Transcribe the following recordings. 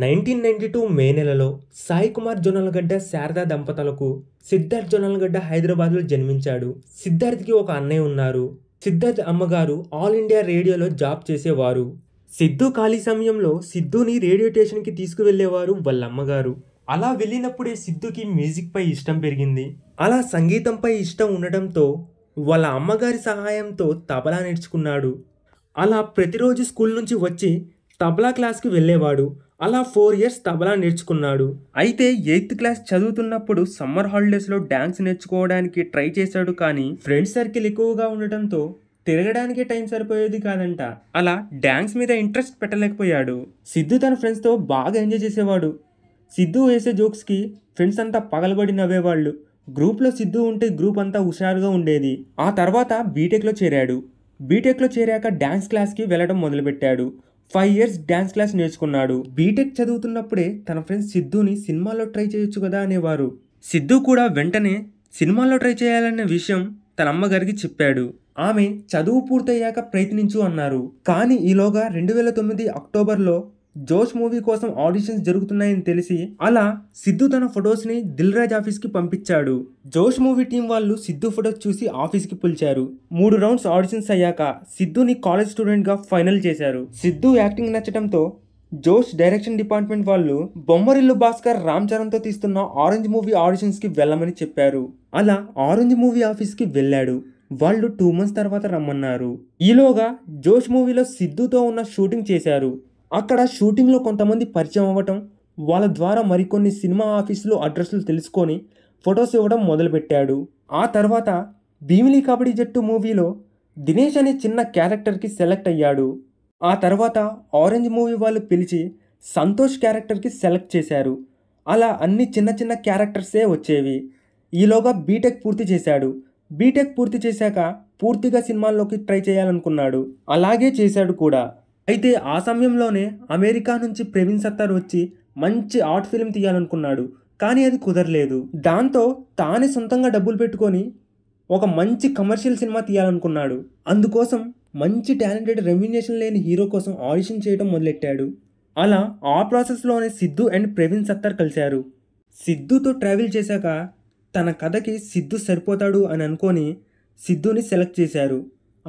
nineteen ninety two మే నెలలో సాయి కుమార్ జొన్నలగడ్డ శారదా దంపతులకు సిద్ధార్థ్ జొన్నలగడ్డ హైదరాబాద్లో జన్మించాడు సిద్ధార్థ్కి ఒక అన్నయ్య ఉన్నారు సిద్ధార్థ్ అమ్మగారు ఆల్ ఇండియా రేడియోలో జాబ్ చేసేవారు సిద్ధు ఖాళీ సమయంలో సిద్ధుని రేడియో స్టేషన్కి తీసుకువెళ్ళేవారు వాళ్ళ అమ్మగారు అలా వెళ్ళినప్పుడే సిద్ధుకి మ్యూజిక్పై ఇష్టం పెరిగింది అలా సంగీతంపై ఇష్టం ఉండడంతో వాళ్ళ అమ్మగారి సహాయంతో తబలా నేర్చుకున్నాడు అలా ప్రతిరోజు స్కూల్ నుంచి వచ్చి తబలా క్లాస్కి వెళ్ళేవాడు అలా ఫోర్ ఇయర్స్ తబలా నేర్చుకున్నాడు అయితే ఎయిత్ క్లాస్ చదువుతున్నప్పుడు సమ్మర్ హాలిడేస్లో డ్యాన్స్ నేర్చుకోవడానికి ట్రై చేశాడు కానీ ఫ్రెండ్స్ సర్కిల్ ఎక్కువగా ఉండటంతో తిరగడానికి టైం సరిపోయేది కాదంట అలా డ్యాన్స్ మీద ఇంట్రెస్ట్ పెట్టలేకపోయాడు సిద్ధు తన ఫ్రెండ్స్తో బాగా ఎంజాయ్ చేసేవాడు సిద్ధు వేసే జోక్స్కి ఫ్రెండ్స్ అంతా పగలబడి నవ్వేవాళ్ళు గ్రూప్లో సిద్ధు ఉంటే గ్రూప్ అంతా హుషారుగా ఉండేది ఆ తర్వాత బీటెక్లో చేరాడు బీటెక్లో చేరాక డ్యాన్స్ క్లాస్కి వెళ్ళడం మొదలుపెట్టాడు ఫైవ్ ఇయర్స్ డ్యాన్స్ క్లాస్ నేర్చుకున్నాడు బీటెక్ చదువుతున్నప్పుడే తన ఫ్రెండ్స్ సిద్ధుని సినిమాలో ట్రై చేయొచ్చు కదా అనేవారు సిద్ధు కూడా వెంటనే సినిమాలో ట్రై చేయాలనే విషయం తన అమ్మగారికి చెప్పాడు ఆమె చదువు పూర్తయ్యాక ప్రయత్నించు అన్నారు కానీ ఈలోగా రెండు వేల తొమ్మిది అక్టోబర్లో జోష్ మూవీ కోసం ఆడిషన్స్ జరుగుతున్నాయని తెలిసి అలా సిద్ధు తన ఫొటోస్ని దిల్ రాజ్ ఆఫీస్కి పంపించాడు జోష్ మూవీ టీం వాళ్ళు సిద్ధు ఫొటోస్ చూసి ఆఫీస్కి పిలిచారు మూడు రౌండ్స్ ఆడిషన్స్ అయ్యాక సిద్ధుని కాలేజ్ స్టూడెంట్గా ఫైనల్ చేశారు సిద్ధు యాక్టింగ్ నచ్చడంతో జోష్ డైరెక్షన్ డిపార్ట్మెంట్ వాళ్ళు బొమ్మరిల్లు భాస్కర్ రామ్ చరణ్తో తీస్తున్న ఆరెంజ్ మూవీ ఆడిషన్స్కి వెళ్ళమని చెప్పారు అలా ఆరెంజ్ మూవీ ఆఫీస్కి వెళ్ళాడు వాళ్ళు టూ మంత్స్ తర్వాత రమ్మన్నారు ఈలోగా జోష్ మూవీలో సిద్ధుతో ఉన్న షూటింగ్ చేశారు అక్కడ షూటింగ్లో కొంతమంది పరిచయం అవ్వటం వాళ్ళ ద్వారా మరికొన్ని సినిమా ఆఫీసులో అడ్రస్లు తెలుసుకొని ఫొటోస్ ఇవ్వడం మొదలుపెట్టాడు ఆ తర్వాత భీమిలీ కబడ్డీ జట్టు మూవీలో దినేష్ అనే చిన్న క్యారెక్టర్కి సెలెక్ట్ అయ్యాడు ఆ తర్వాత ఆరెంజ్ మూవీ వాళ్ళు పిలిచి సంతోష్ క్యారెక్టర్కి సెలెక్ట్ చేశారు అలా అన్ని చిన్న చిన్న క్యారెక్టర్సే వచ్చేవి ఈలోగా బీటెక్ పూర్తి చేశాడు బీటెక్ పూర్తి చేశాక పూర్తిగా సినిమాల్లోకి ట్రై చేయాలనుకున్నాడు అలాగే చేశాడు కూడా అయితే ఆ సమయంలోనే అమెరికా నుంచి ప్రవీణ్ సత్తార్ వచ్చి మంచి ఆర్ట్ ఫిల్మ్ తీయాలనుకున్నాడు కానీ అది కుదరలేదు దాంతో తానే సొంతంగా డబ్బులు పెట్టుకొని ఒక మంచి కమర్షియల్ సినిమా తీయాలనుకున్నాడు అందుకోసం మంచి టాలెంటెడ్ రెమ్యునేషన్ లేని హీరో కోసం ఆడిషన్ చేయడం మొదలెట్టాడు అలా ఆ ప్రాసెస్లోనే సిద్ధు అండ్ ప్రవీణ్ సత్తార్ కలిశారు సిద్ధుతో ట్రావెల్ చేశాక తన కథకి సిద్ధు సరిపోతాడు అని అనుకొని సిద్ధుని సెలెక్ట్ చేశారు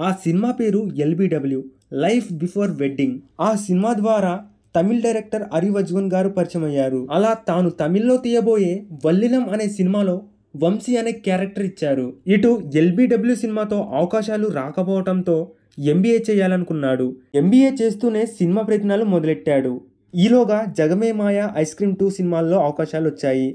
ఆ సినిమా పేరు ఎల్బిడబ్ల్యూ లైఫ్ బిఫోర్ వెడ్డింగ్ ఆ సినిమా ద్వారా తమిళ డైరెక్టర్ అరివజ్వన్ గారు పరిచయం అయ్యారు అలా తాను తమిళ్లో తీయబోయే వల్లిలం అనే సినిమాలో వంశీ అనే క్యారెక్టర్ ఇచ్చారు ఇటు ఎల్బిడబ్ల్యూ సినిమాతో అవకాశాలు రాకపోవడంతో ఎంబీఏ చేయాలనుకున్నాడు ఎంబీఏ చేస్తూనే సినిమా ప్రయత్నాలు మొదలెట్టాడు ఈలోగా జగమే మాయ ఐస్ క్రీమ్ టూ సినిమాల్లో అవకాశాలు వచ్చాయి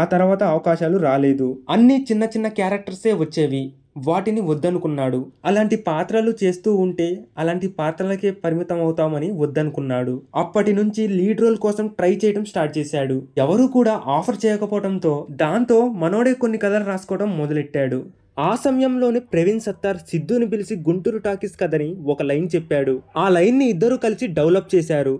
ఆ తర్వాత అవకాశాలు రాలేదు అన్ని చిన్న చిన్న క్యారెక్టర్సే వచ్చేవి వాటిని వద్దనుకున్నాడు అలాంటి పాత్రలు చేస్తూ ఉంటే అలాంటి పాత్రలకే పరిమితం అవుతామని వద్దనుకున్నాడు అప్పటి నుంచి లీడ్ రోల్ కోసం ట్రై చేయడం స్టార్ట్ చేశాడు ఎవరూ కూడా ఆఫర్ చేయకపోవడంతో దాంతో మనోడే కొన్ని కథలు రాసుకోవడం మొదలెట్టాడు ఆ సమయంలోనే ప్రవీణ్ సత్తార్ సిద్ధుని పిలిచి గుంటూరు టాకీస్ కథని ఒక లైన్ చెప్పాడు ఆ లైన్ని ఇద్దరు కలిసి డెవలప్ చేశారు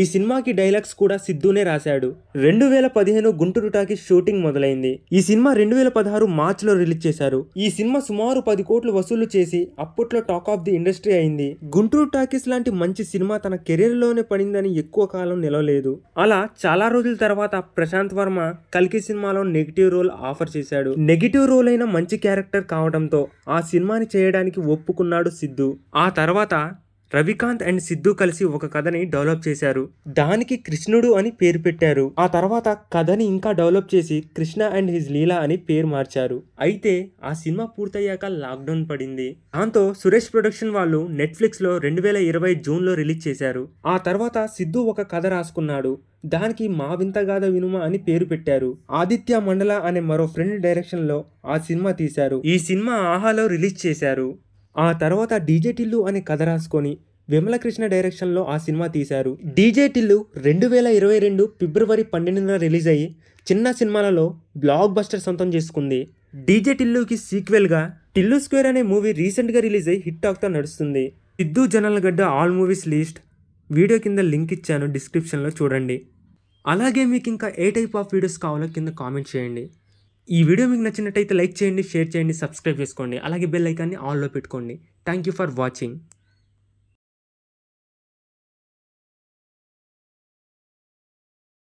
ఈ సినిమాకి డైలాగ్స్ కూడా సిద్ధూనే రాశాడు రెండు వేల పదిహేను గుంటూరు టాకీ షూటింగ్ మొదలైంది ఈ సినిమా రెండు వేల పదహారు లో రిలీజ్ చేశారు ఈ సినిమా సుమారు పది కోట్లు వసూలు చేసి అప్పట్లో టాక్ ఆఫ్ ది ఇండస్ట్రీ అయింది గుంటూరు టాకీస్ లాంటి మంచి సినిమా తన లోనే పడిందని ఎక్కువ కాలం నిలవలేదు అలా చాలా రోజుల తర్వాత ప్రశాంత్ వర్మ కల్కి సినిమాలో నెగిటివ్ రోల్ ఆఫర్ చేశాడు నెగిటివ్ రోల్ అయిన మంచి క్యారెక్టర్ కావడంతో ఆ సినిమాని చేయడానికి ఒప్పుకున్నాడు సిద్ధు ఆ తర్వాత రవికాంత్ అండ్ సిద్ధు కలిసి ఒక కథని డెవలప్ చేశారు దానికి కృష్ణుడు అని పేరు పెట్టారు ఆ తర్వాత కథని ఇంకా డెవలప్ చేసి కృష్ణ అండ్ హిజ్ లీలా అని పేరు మార్చారు అయితే ఆ సినిమా పూర్తయ్యాక లాక్డౌన్ పడింది దాంతో సురేష్ ప్రొడక్షన్ వాళ్ళు నెట్ఫ్లిక్స్ లో రెండు వేల ఇరవై జూన్ లో రిలీజ్ చేశారు ఆ తర్వాత సిద్ధు ఒక కథ రాసుకున్నాడు దానికి మా వింతగాథ వినుమ అని పేరు పెట్టారు ఆదిత్య మండల అనే మరో ఫ్రెండ్ డైరెక్షన్లో ఆ సినిమా తీశారు ఈ సినిమా ఆహాలో రిలీజ్ చేశారు ఆ తర్వాత డీజే టిల్లు అనే కథ రాసుకొని విమలకృష్ణ డైరెక్షన్లో ఆ సినిమా తీశారు డీజే టిల్లు రెండు వేల ఇరవై రెండు ఫిబ్రవరి పన్నెండున రిలీజ్ అయ్యి చిన్న సినిమాలలో బ్లాక్ బస్టర్ సొంతం చేసుకుంది డీజే టిల్లుకి సీక్వెల్గా టిల్లు స్క్వేర్ అనే మూవీ రీసెంట్గా రిలీజ్ అయ్యి హిట్ టాక్తో నడుస్తుంది Siddhu Gadda all movies list video కింద లింక్ ఇచ్చాను డిస్క్రిప్షన్లో చూడండి అలాగే మీకు ఇంకా ఏ టైప్ ఆఫ్ వీడియోస్ కావాలో కింద కామెంట్ చేయండి ఈ వీడియో మీకు నచ్చినట్టయితే లైక్ చేయండి షేర్ చేయండి సబ్స్క్రైబ్ చేసుకోండి అలాగే బెల్ ఐకాన్ని ఆన్లో పెట్టుకోండి థ్యాంక్ యూ ఫర్ వాచింగ్